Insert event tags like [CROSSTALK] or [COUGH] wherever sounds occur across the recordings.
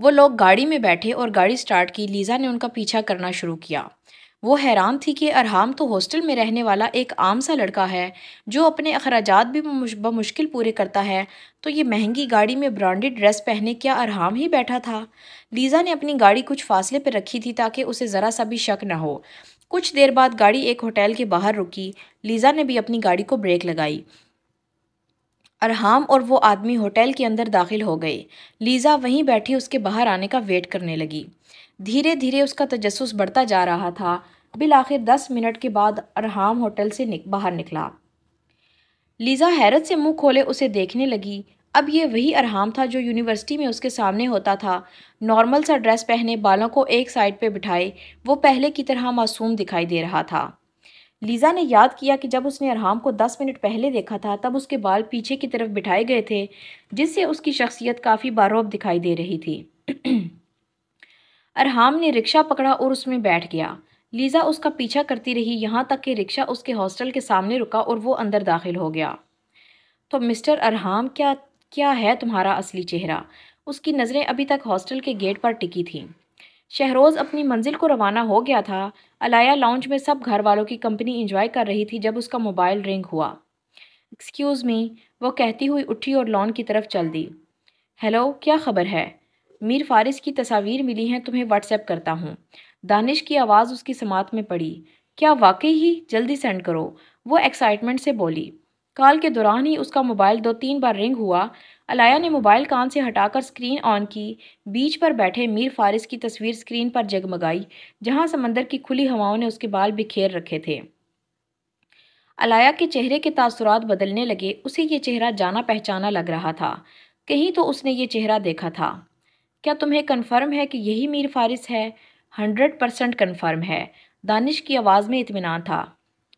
वो लोग गाड़ी में बैठे और गाड़ी स्टार्ट की लीज़ा ने उनका पीछा करना शुरू किया वो हैरान थी कि अरहाम तो हॉस्टल में रहने वाला एक आम सा लड़का है जो अपने अखराज भी बमुश्किल पूरे करता है तो ये महंगी गाड़ी में ब्रांडेड ड्रेस पहने क्या अरहाम ही बैठा था लीज़ा ने अपनी गाड़ी कुछ फासले पर रखी थी ताकि उसे ज़रा सा भी शक न हो कुछ देर बाद गाड़ी एक होटल के बाहर रुकी लीज़ा ने भी अपनी गाड़ी को ब्रेक लगाई अरहाम और वो आदमी होटल के अंदर दाखिल हो गए लीज़ा वहीं बैठी उसके बाहर आने का वेट करने लगी धीरे धीरे उसका तजस बढ़ता जा रहा था बिल आखिर दस मिनट के बाद अरहाम होटल से निक, बाहर निकला लीज़ा हैरत से मुंह खोले उसे देखने लगी अब ये वही अरहाम था जो यूनिवर्सिटी में उसके सामने होता था नॉर्मल सा ड्रेस पहने बालों को एक साइड पर बिठाए वो पहले की तरह मासूम दिखाई दे रहा था लीज़ा ने याद किया कि जब उसने अरहाम को दस मिनट पहले देखा था तब उसके बाल पीछे की तरफ बिठाए गए थे जिससे उसकी शख्सियत काफ़ी बारोब दिखाई दे रही थी अरहाम ने रिक्शा पकड़ा और उसमें बैठ गया लीज़ा उसका पीछा करती रही यहाँ तक कि रिक्शा उसके हॉस्टल के सामने रुका और वो अंदर दाखिल हो गया तो मिस्टर अरहाम क्या क्या है तुम्हारा असली चेहरा उसकी नज़रें अभी तक हॉस्टल के गेट पर टिकी थीं शहरोज़ अपनी मंजिल को रवाना हो गया था अलाया लॉन्च में सब घर वालों की कंपनी एंजॉय कर रही थी जब उसका मोबाइल रिंग हुआ एक्सक्यूज़ मी वो कहती हुई उठी और लॉन की तरफ चल दी हेलो क्या खबर है मीर फारिस की तस्वीर मिली हैं तुम्हें व्हाट्सएप करता हूँ दानिश की आवाज़ उसकी समात में पड़ी क्या वाकई ही जल्दी सेंड करो वो एक्साइटमेंट से बोली कॉल के दौरान ही उसका मोबाइल दो तीन बार रिंग हुआ अलाया ने मोबाइल कान से हटाकर स्क्रीन ऑन की बीच पर बैठे मीर फारिस की तस्वीर स्क्रीन पर जगमगाई जहां समंदर की खुली हवाओं ने उसके बाल बिखेर रखे थे अलाया के चेहरे के तासुरात बदलने लगे उसे ये चेहरा जाना पहचाना लग रहा था कहीं तो उसने ये चेहरा देखा था क्या तुम्हें कन्फर्म है कि यही मीर फारिस है हंड्रेड परसेंट कन्फर्म है दानिश की आवाज़ में इतमान था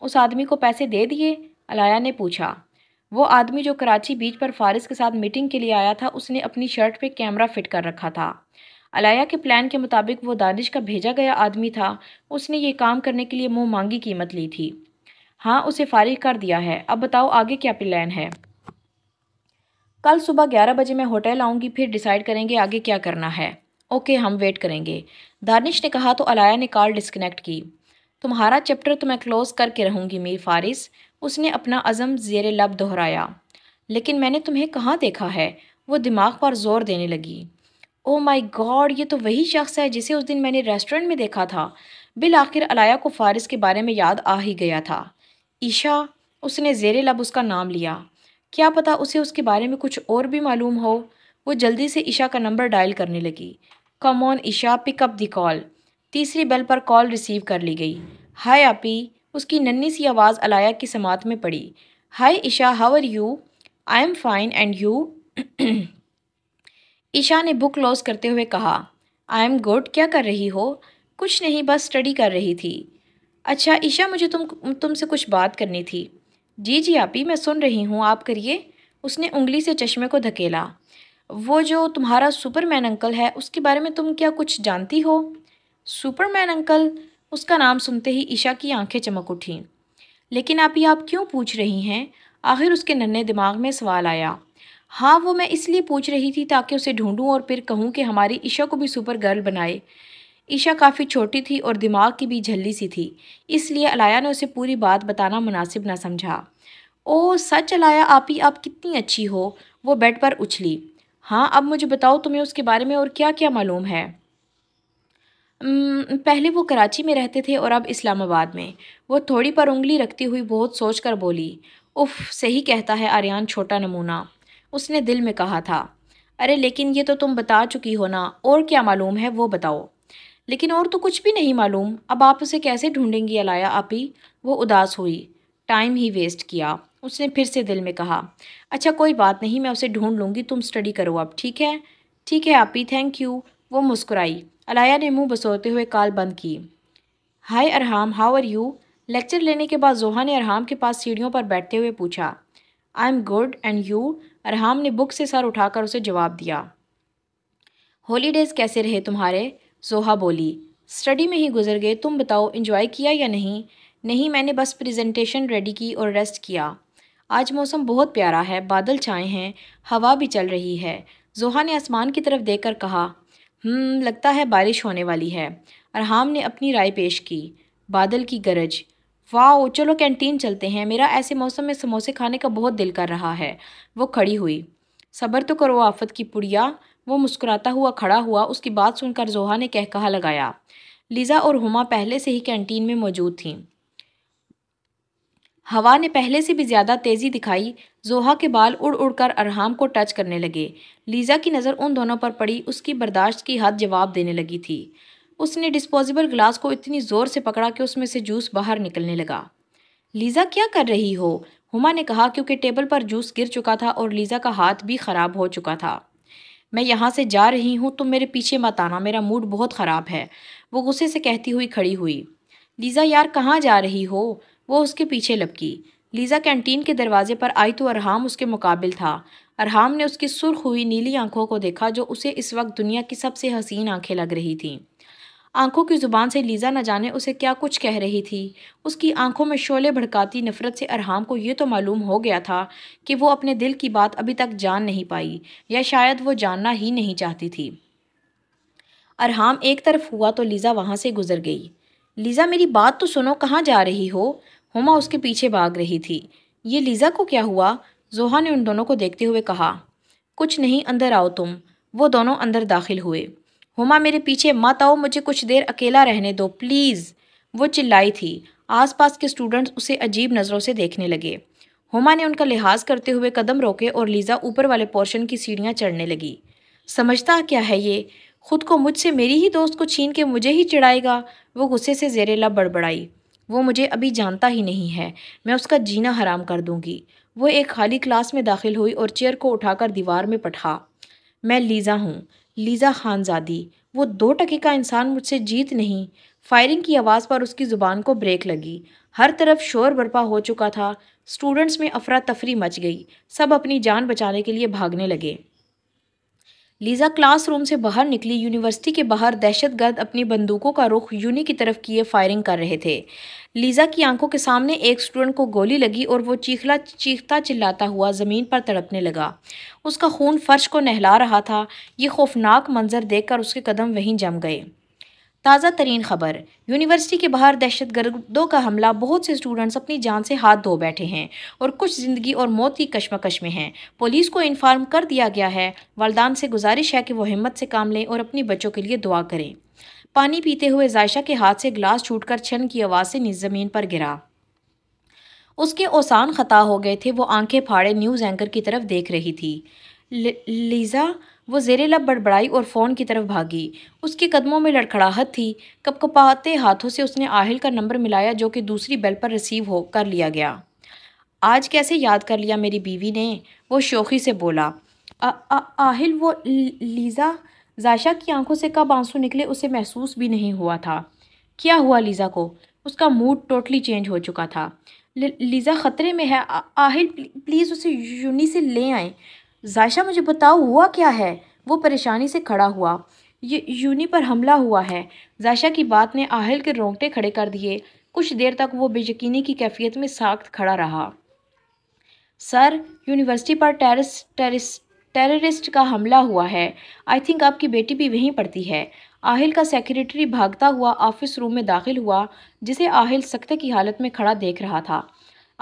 उस आदमी को पैसे दे दिए अलाया ने पूछा वो आदमी जो कराची बीच पर फारिस के साथ मीटिंग के लिए आया था उसने अपनी शर्ट पे कैमरा फिट कर रखा था अलाया के प्लान के मुताबिक वो दानिश का भेजा गया आदमी था उसने ये काम करने के लिए मुँह मांगी कीमत ली थी हाँ उसे फारिग कर दिया है अब बताओ आगे क्या प्लान है कल सुबह ग्यारह बजे मैं होटल आऊँगी फिर डिसाइड करेंगे आगे क्या करना है ओके हम वेट करेंगे दानिश ने कहा तो अलाया ने कॉल डिस्कनेक्ट की तुम्हारा चैप्टर तो मैं क्लोज़ करके रहूँगी मीर फारिस उसने अपना अज़म जेर लब दोहराया लेकिन मैंने तुम्हें कहाँ देखा है वो दिमाग पर जोर देने लगी ओ माय गॉड ये तो वही शख्स है जिसे उस दिन मैंने रेस्टोरेंट में देखा था बिल आखिर अलाया को फारिस के बारे में याद आ ही गया था ईशा उसने जेर लब उसका नाम लिया क्या पता उसे उसके बारे में कुछ और भी मालूम हो वो जल्दी से ईशा का नंबर डायल करने लगी come Isha pick up the call तीसरी बेल पर कॉल रिसीव कर ली गई हाय आपी उसकी नन्ही सी आवाज़ अलाया की समात में पड़ी hi Isha how are you I am fine and you Isha ने बुक लॉस करते हुए कहा आई एम गुड क्या कर रही हो कुछ नहीं बस स्टडी कर रही थी अच्छा ईशा मुझे तुम तुमसे कुछ बात करनी थी जी जी आपी मैं सुन रही हूँ आप करिए उसने उंगली से चश्मे को धकेला वो जो तुम्हारा सुपरमैन अंकल है उसके बारे में तुम क्या कुछ जानती हो सुपरमैन अंकल उसका नाम सुनते ही ईशा की आंखें चमक उठीं लेकिन आप ये आप क्यों पूछ रही हैं आखिर उसके नन्हे दिमाग में सवाल आया हाँ वो मैं इसलिए पूछ रही थी ताकि उसे ढूंढूं और फिर कहूं कि हमारी ईशा को भी सुपर गर्ल बनाए ईशा काफ़ी छोटी थी और दिमाग की भी झल्ली सी थी इसलिए अलाया ने उसे पूरी बात बताना मुनासिब ना समझा ओ सच अलाया आप ही आप कितनी अच्छी हो वो बेड पर उछली हाँ अब मुझे बताओ तुम्हें उसके बारे में और क्या क्या मालूम है पहले वो कराची में रहते थे और अब इस्लामाबाद में वो थोड़ी पर उंगली रखती हुई बहुत सोच कर बोली उफ सही कहता है आर्यन छोटा नमूना उसने दिल में कहा था अरे लेकिन ये तो तुम बता चुकी हो ना और क्या मालूम है वो बताओ लेकिन और तो कुछ भी नहीं मालूम अब आप उसे कैसे ढूंढेंगी अलाया आपी वो उदास हुई टाइम ही वेस्ट किया उसने फिर से दिल में कहा अच्छा कोई बात नहीं मैं उसे ढूंढ लूँगी तुम स्टडी करो अब ठीक है ठीक है आपी थैंक यू वो मुस्कुराई अलाया ने मुंह बसोते हुए कॉल बंद की hi Arham how are you lecture लेने के बाद जोहा ने अरहाम के पास सीढ़ियों पर बैठते हुए पूछा I am good and you Arham ने बुक से सर उठाकर उसे जवाब दिया हॉलीडेज़ कैसे रहे तुम्हारे जोहा बोली स्टडी में ही गुजर गए तुम बताओ इन्जॉय किया या नहीं नहीं मैंने बस प्रेजेंटेशन रेडी की और रेस्ट किया आज मौसम बहुत प्यारा है बादल छाए हैं हवा भी चल रही है जोहा ने आसमान की तरफ देखकर कहा हम्म, लगता है बारिश होने वाली है अरहाम ने अपनी राय पेश की बादल की गरज वाह चलो कैंटीन चलते हैं मेरा ऐसे मौसम में समोसे खाने का बहुत दिल कर रहा है वो खड़ी हुई सब्र तो करो आफत की पुड़िया वो मुस्कुराता हुआ खड़ा हुआ उसकी बात सुनकर जोहा ने कह कहा लगाया लीज़ा और हुमा पहले से ही कैंटीन में मौजूद थीं हवा ने पहले से भी ज़्यादा तेज़ी दिखाई जोहा के बाल उड़ उड़कर अरहाम को टच करने लगे लीज़ा की नज़र उन दोनों पर पड़ी उसकी बर्दाश्त की हद जवाब देने लगी थी उसने डिस्पोजेबल ग्लास को इतनी ज़ोर से पकड़ा कि उसमें से जूस बाहर निकलने लगा लीज़ा क्या कर रही हो हुमा ने कहा क्योंकि टेबल पर जूस गिर चुका था और लीज़ा का हाथ भी ख़राब हो चुका था मैं यहाँ से जा रही हूँ तुम मेरे पीछे मत आना मेरा मूड बहुत ख़राब है वो गुस्से से कहती हुई खड़ी हुई लीज़ा यार कहाँ जा रही हो वो उसके पीछे लपकी लीज़ा कैंटीन के दरवाजे पर आई तो अरहाम उसके मुकाबिल था अरहाम ने उसकी सुर्ख हुई नीली आंखों को देखा जो उसे इस वक्त दुनिया की सबसे हसीन आंखें लग रही थीं आंखों की ज़ुबान से लीज़ा न जाने उसे क्या कुछ कह रही थी उसकी आंखों में शोले भड़काती नफ़रत से अरहाम को ये तो मालूम हो गया था कि वो अपने दिल की बात अभी तक जान नहीं पाई या शायद वो जानना ही नहीं चाहती थी अरहाम एक तरफ हुआ तो लीज़ा वहाँ से गुजर गई लीज़ा मेरी बात तो सुनो कहाँ जा रही हो हुमा उसके पीछे भाग रही थी ये लीज़ा को क्या हुआ जोहा ने उन दोनों को देखते हुए कहा कुछ नहीं अंदर आओ तुम वो दोनों अंदर दाखिल हुए हुमा मेरे पीछे मत आओ मुझे कुछ देर अकेला रहने दो प्लीज़ वो चिल्लाई थी आसपास के स्टूडेंट्स उसे अजीब नज़रों से देखने लगे हुमा ने उनका लिहाज करते हुए कदम रोके और लीज़ा ऊपर वाले पोर्शन की सीढ़ियाँ चढ़ने लगी समझता क्या है ये खुद को मुझसे मेरी ही दोस्त को छीन के मुझे ही चिढ़ाएगा वो गुस्से से जेरेला बड़बड़ाई वो मुझे अभी जानता ही नहीं है मैं उसका जीना हराम कर दूंगी वो एक खाली क्लास में दाखिल हुई और चेयर को उठाकर दीवार में पठा मैं लीज़ा हूँ लीज़ा खानजादी वो दो टके का इंसान मुझसे जीत नहीं फायरिंग की आवाज़ पर उसकी ज़ुबान को ब्रेक लगी हर तरफ शोर बरपा हो चुका था स्टूडेंट्स में अफरा तफरी मच गई सब अपनी जान बचाने के लिए भागने लगे लीज़ा क्लासरूम से बाहर निकली यूनिवर्सिटी के बाहर दहशतगर्द अपनी बंदूकों का रुख यूनी की तरफ किए फायरिंग कर रहे थे लीज़ा की आंखों के सामने एक स्टूडेंट को गोली लगी और वो चीखला चीखता चिल्लाता हुआ ज़मीन पर तड़पने लगा उसका खून फर्श को नहला रहा था ये खौफनाक मंजर देखकर उसके कदम वहीं जम गए ताज़ा तरीन खबर यूनिवर्सिटी के बाहर दहशत गर्दों का हमला बहुत से स्टूडेंट्स अपनी जान से हाथ धो बैठे हैं और कुछ ज़िंदगी और मौत की कश्मकश में हैं पुलिस को इन्फॉर्म कर दिया गया है वालदान से गुजारिश है कि वह हिम्मत से काम लें और अपने बच्चों के लिए दुआ करें पानी पीते हुए जायशा के हाथ से ग्लास कर छन की आवाज़ से ज़मीन पर गिरा उसके ओसान ख़ता हो गए थे वो आंखें फाड़े न्यूज़ एंकर की तरफ देख रही थी लीज़ा वो जेरे लब बड़बड़ाई और फ़ोन की तरफ भागी उसके कदमों में लड़खड़ाहट थी कपकपाते हाथों से उसने आहिल का नंबर मिलाया जो कि दूसरी बेल पर रिसीव हो कर लिया गया आज कैसे याद कर लिया मेरी बीवी ने वो शोखी से बोला आ, आ, आहिल वो लीज़ा जायशा की आंखों से कब आंसू निकले उसे महसूस भी नहीं हुआ था क्या हुआ लीज़ा को उसका मूड टोटली चेंज हो चुका था लीज़ा ख़तरे में है आ, आहिल प्लीज़ उसे यूनी से ले आए जायशा मुझे बताओ हुआ क्या है वो परेशानी से खड़ा हुआ ये यूनी पर हमला हुआ है जायशा की बात ने आहिल के रोंगटे खड़े कर दिए कुछ देर तक वो बेयकीनी की कैफियत में साख्त खड़ा रहा सर यूनिवर्सिटी पर टेरस टेरिस टेररिस्ट का हमला हुआ है आई थिंक आपकी बेटी भी वहीं पढ़ती है आहिल का सेक्रेटरी भागता हुआ ऑफिस रूम में दाखिल हुआ जिसे आहिल सख्ते की हालत में खड़ा देख रहा था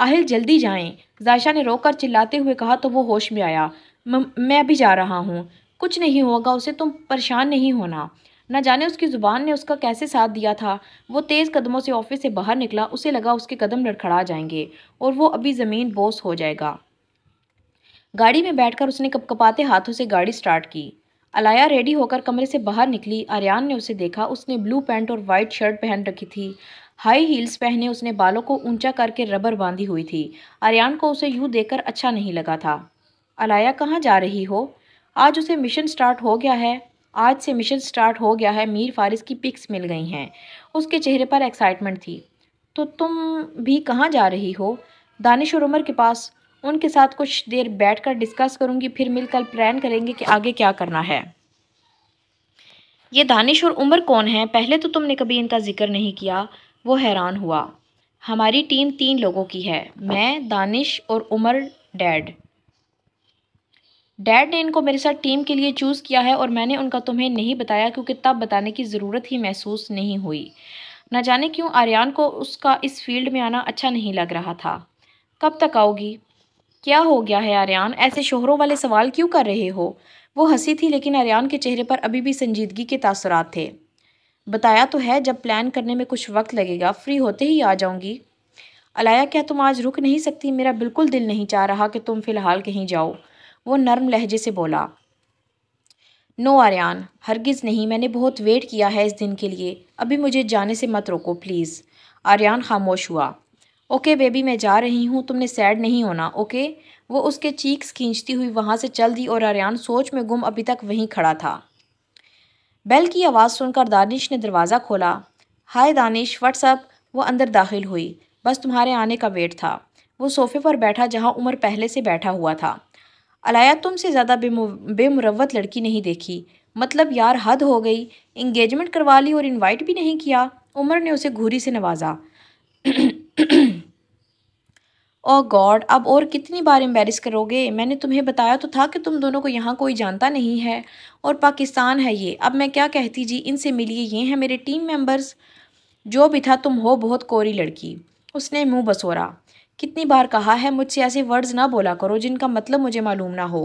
आहिल जल्दी जाएं जायशा ने रोककर चिल्लाते हुए कहा तो वो होश में आया मैं भी जा रहा हूँ कुछ नहीं होगा उसे तुम परेशान नहीं होना न जाने उसकी ज़ुबान ने उसका कैसे साथ दिया था वो तेज़ कदमों से ऑफिस से बाहर निकला उसे लगा उसके कदम लड़खड़ा जाएंगे और वो अभी ज़मीन बोस हो जाएगा गाड़ी में बैठकर उसने कपकपाते हाथों से गाड़ी स्टार्ट की अलाया रेडी होकर कमरे से बाहर निकली आर्यन ने उसे देखा उसने ब्लू पैंट और वाइट शर्ट पहन रखी थी हाई हील्स पहने उसने बालों को ऊंचा करके रबर बांधी हुई थी आर्यन को उसे यूं देखकर अच्छा नहीं लगा था अलाया कहाँ जा रही हो आज उसे मिशन स्टार्ट हो गया है आज से मिशन स्टार्ट हो गया है मीर फारिस की पिक्स मिल गई हैं उसके चेहरे पर एक्साइटमेंट थी तो तुम भी कहाँ जा रही हो दानिश और उमर के पास उनके साथ कुछ देर बैठकर डिस्कस करूँगी फिर मिलकर प्लान करेंगे कि आगे क्या करना है ये दानिश और उमर कौन हैं पहले तो तुमने कभी इनका जिक्र नहीं किया वो हैरान हुआ हमारी टीम तीन लोगों की है मैं दानिश और उमर डैड डैड ने इनको मेरे साथ टीम के लिए चूज़ किया है और मैंने उनका तुम्हें नहीं बताया क्योंकि तब बताने की ज़रूरत ही महसूस नहीं हुई न जाने क्यों आर्यन को उसका इस फील्ड में आना अच्छा नहीं लग रहा था कब तक आओगी क्या हो गया है आर्यान ऐसे शोहरों वाले सवाल क्यों कर रहे हो वो हंसी थी लेकिन आर्यन के चेहरे पर अभी भी संजीदगी के तासरात थे बताया तो है जब प्लान करने में कुछ वक्त लगेगा फ्री होते ही आ जाऊंगी अलाया क्या तुम आज रुक नहीं सकती मेरा बिल्कुल दिल नहीं चाह रहा कि तुम फ़िलहाल कहीं जाओ वो नर्म लहजे से बोला नो आर्यान हरगिज़ नहीं मैंने बहुत वेट किया है इस दिन के लिए अभी मुझे जाने से मत रोको प्लीज़ आर्यान खामोश हुआ ओके बेबी मैं जा रही हूँ तुमने सैड नहीं होना ओके वो उसके चीक्स खींचती हुई वहाँ से चल दी और आर्यान सोच में गुम अभी तक वहीं खड़ा था बेल की आवाज़ सुनकर दानिश ने दरवाज़ा खोला हाय दानिश व्हाट्सअप वो अंदर दाखिल हुई बस तुम्हारे आने का वेट था वो सोफ़े पर बैठा जहाँ उमर पहले से बैठा हुआ था अलाया तुमसे ज़्यादा बेमुरवत लड़की नहीं देखी मतलब यार हद हो गई इंगेजमेंट करवा ली और इनवाइट भी नहीं किया उमर ने उसे घूरी से नवाजा ओ [CLEARS THROAT] गॉड oh अब और कितनी बार एम्बेरिस करोगे मैंने तुम्हें बताया तो था कि तुम दोनों को यहाँ कोई जानता नहीं है और पाकिस्तान है ये अब मैं क्या कहती जी इनसे मिलिए ये हैं मेरे टीम मेंबर्स जो भी था तुम हो बहुत कोरी लड़की उसने मुंह बसोरा कितनी बार कहा है मुझसे ऐसे वर्ड्स ना बोला करो जिनका मतलब मुझे मालूम ना हो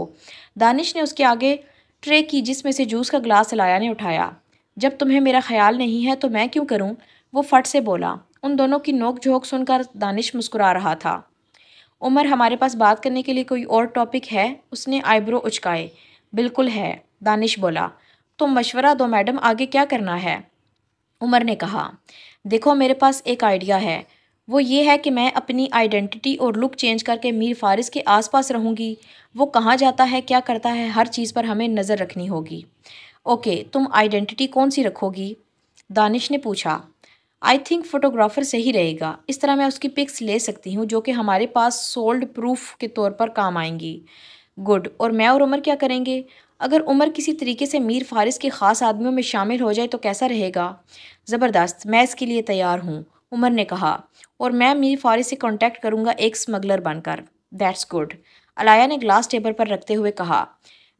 दानिश ने उसके आगे ट्रे की जिसमें से जूस का ग्लास लाया ने उठाया जब तुम्हें मेरा ख्याल नहीं है तो मैं क्यों करूं वो फट से बोला उन दोनों की नोक झोंक सुनकर दानिश मुस्कुरा रहा था उमर हमारे पास बात करने के लिए कोई और टॉपिक है उसने आईब्रो उचकाए बिल्कुल है दानिश बोला तुम तो मशवरा दो मैडम आगे क्या करना है उमर ने कहा देखो मेरे पास एक आइडिया है वो ये है कि मैं अपनी आइडेंटिटी और लुक चेंज करके मीर फारिस के आसपास रहूँगी वो कहाँ जाता है क्या करता है हर चीज़ पर हमें नज़र रखनी होगी ओके तुम आइडेंटिटी कौन सी रखोगी दानिश ने पूछा आई थिंक फ़ोटोग्राफ़र सही रहेगा इस तरह मैं उसकी पिक्स ले सकती हूँ जो कि हमारे पास सोल्ड प्रूफ के तौर पर काम आएंगी गुड और मैं और उमर क्या करेंगे अगर उमर किसी तरीके से मीर फारिस के ख़ास आदमियों में शामिल हो जाए तो कैसा रहेगा ज़बरदस्त मैं इसके लिए तैयार हूँ उमर ने कहा और मैं मीर फारिस से कॉन्टैक्ट करूँगा एक स्मगलर बनकर दैट्स गुड अलाया ने ग्लास टेबल पर रखते हुए कहा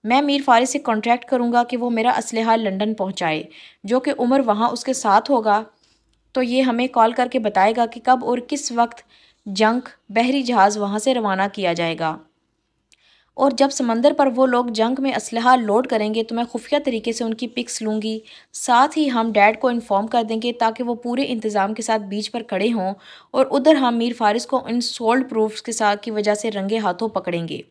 मैं मीर फारिस से कॉन्ट्रैक्ट करूँगा कि वो मेरा असलहा लंदन पहुँचाए जो कि उमर वहाँ उसके साथ होगा तो ये हमें कॉल करके बताएगा कि कब और किस वक्त जंक बहरी जहाज़ वहाँ से रवाना किया जाएगा और जब समंदर पर वो लोग जंग में इसलह लोड करेंगे तो मैं खुफिया तरीके से उनकी पिक्स लूँगी साथ ही हम डैड को इन्फॉर्म कर देंगे ताकि वो पूरे इंतज़ाम के साथ बीच पर खड़े हों और उधर हम मीर फारिस को इन सोल्ड प्रूफ के साथ की वजह से रंगे हाथों पकड़ेंगे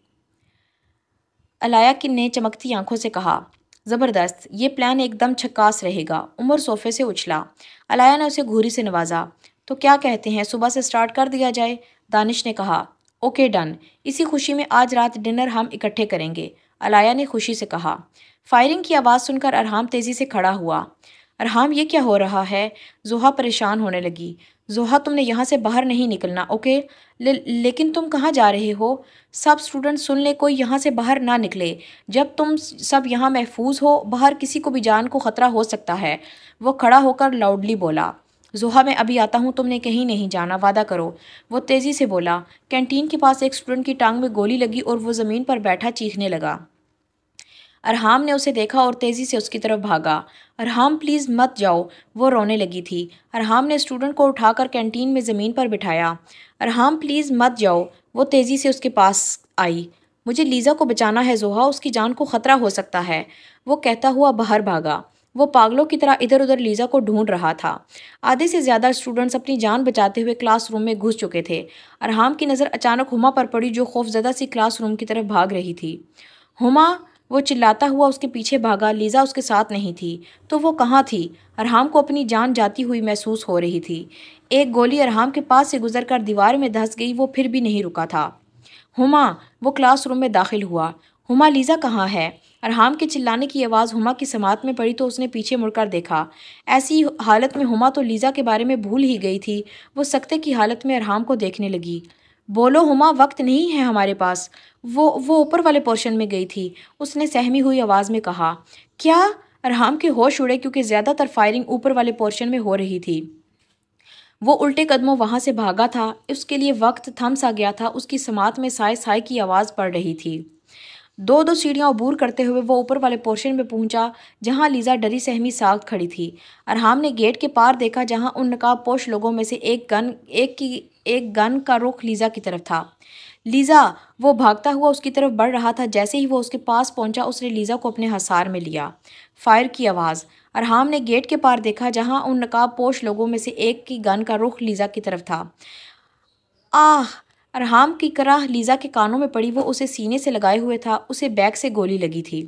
अलाया ने चमकती आंखों से कहा ज़बरदस्त ये प्लान एकदम छक्कास रहेगा उम्र सोफे से उछला अलाया ने उसे घूरी से नवाजा तो क्या कहते हैं सुबह से स्टार्ट कर दिया जाए दानिश ने कहा ओके डन इसी खुशी में आज रात डिनर हम इकट्ठे करेंगे अलाया ने खुशी से कहा फायरिंग की आवाज़ सुनकर अरहाम तेज़ी से खड़ा हुआ अरहाम ये क्या हो रहा है जोहा परेशान होने लगी जोहा तुमने यहाँ से बाहर नहीं निकलना ओके ले, लेकिन तुम कहाँ जा रहे हो सब स्टूडेंट सुन ले कोई यहाँ से बाहर ना निकले जब तुम सब यहाँ महफूज हो बाहर किसी को भी जान को ख़तरा हो सकता है वो खड़ा होकर लाउडली बोला जुहा मैं अभी आता हूँ तुमने कहीं नहीं जाना वादा करो वो तेज़ी से बोला कैंटीन के पास एक स्टूडेंट की टांग में गोली लगी और वो ज़मीन पर बैठा चीखने लगा अरहाम ने उसे देखा और तेज़ी से उसकी तरफ भागा अरहाम प्लीज़ मत जाओ वो रोने लगी थी अरहाम ने स्टूडेंट को उठाकर कैंटीन में ज़मीन पर बिठाया अरहाम प्लीज़ मत जाओ वो तेज़ी से उसके पास आई मुझे लीज़ा को बचाना है जोहा उसकी जान को ख़तरा हो सकता है वो कहता हुआ बाहर भागा वो पागलों की तरह इधर उधर लीज़ा को ढूंढ रहा था आधे से ज़्यादा स्टूडेंट्स अपनी जान बचाते हुए क्लासरूम में घुस चुके थे अरहाम की नज़र अचानक हुमा पर पड़ी जो खौफजदा सी क्लासरूम की तरफ भाग रही थी हुमा वो चिल्लाता हुआ उसके पीछे भागा लीज़ा उसके साथ नहीं थी तो वो कहाँ थी अरहाम को अपनी जान जाती हुई महसूस हो रही थी एक गोली अरहाम के पास से गुजर कर दीवार में धंस गई वो फिर भी नहीं रुका था हुमा वो क्लासरूम में दाखिल हुआ हुमा लीज़ा कहाँ है अरहाम के चिल्लाने की आवाज़ हुमा की समात में पड़ी तो उसने पीछे मुड़कर देखा ऐसी हालत में हुमा तो लीज़ा के बारे में भूल ही गई थी वो सख्ते की हालत में अरहाम को देखने लगी बोलो हुमा वक्त नहीं है हमारे पास वो वो ऊपर वाले पोर्शन में गई थी उसने सहमी हुई आवाज़ में कहा क्या अरहाम के होश उड़े क्योंकि ज़्यादातर फायरिंग ऊपर वाले पोर्शन में हो रही थी वो उल्टे कदमों वहाँ से भागा था उसके लिए वक्त थम सा गया था उसकी समात में साय साय की आवाज़ पड़ रही थी दो दो सीढ़ियां अबूर करते हुए वो ऊपर वाले पोर्शन में पहुंचा जहां लीजा डरी सहमी साख खड़ी थी अरहाम ने गेट के पार देखा जहां उन नकाब पोश लोगों में से एक गन एक की एक गन का रुख लीजा की तरफ था लीजा वो भागता हुआ उसकी तरफ बढ़ रहा था जैसे ही वो उसके पास पहुंचा उसने लीजा को अपने हसार में लिया फायर की आवाज़ अरहाम ने गेट के पार देखा जहाँ उन नकाब पोश लोगों में से एक की गन का रुख लीजा की तरफ था आह अरहाम की कराह लीज़ा के कानों में पड़ी वो उसे सीने से लगाए हुए था उसे बैग से गोली लगी थी